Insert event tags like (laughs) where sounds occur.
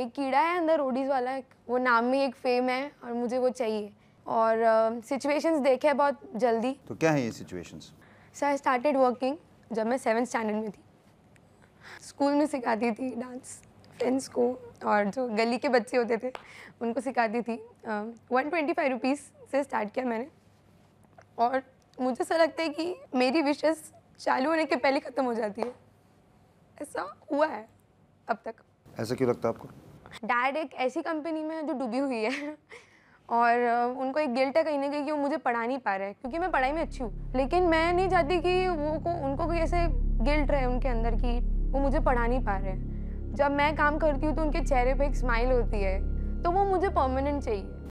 एक कीड़ा है अंदर ओडीज वाला वो नाम में एक फेम है और मुझे वो चाहिए और सिचुएशंस uh, देखे बहुत जल्दी तो क्या है ये situations sir I started working जब मैं सेवन स्टैंडर्ड में थी स्कूल में सिखाती थी डांस फ्रेंड्स को और जो गली के बच्चे होते थे उनको सिखाती थी वन ट्वेंटी फाइव रुपीज़ से स्टार्ट किया मैंने और मुझे ऐसा लगता है कि मेरी विशेष चालू होने के पहले ख़त्म हो जाती है ऐसा हुआ है अब तक ऐसा क्यों लगता है आपको डैड एक ऐसी कंपनी में है जो डूबी हुई है (laughs) और उनको एक गिल्ट है कहीं ना कहीं कि वो मुझे पढ़ा नहीं पा रहा है क्योंकि मैं पढ़ाई में अच्छी हूँ लेकिन मैं नहीं चाहती कि वो को उनको कोई ऐसे गिल्ट रहे उनके अंदर कि वो मुझे पढ़ा नहीं पा रहे हैं जब मैं काम करती हूँ तो उनके चेहरे पर एक स्माइल होती है तो वो मुझे परमानेंट चाहिए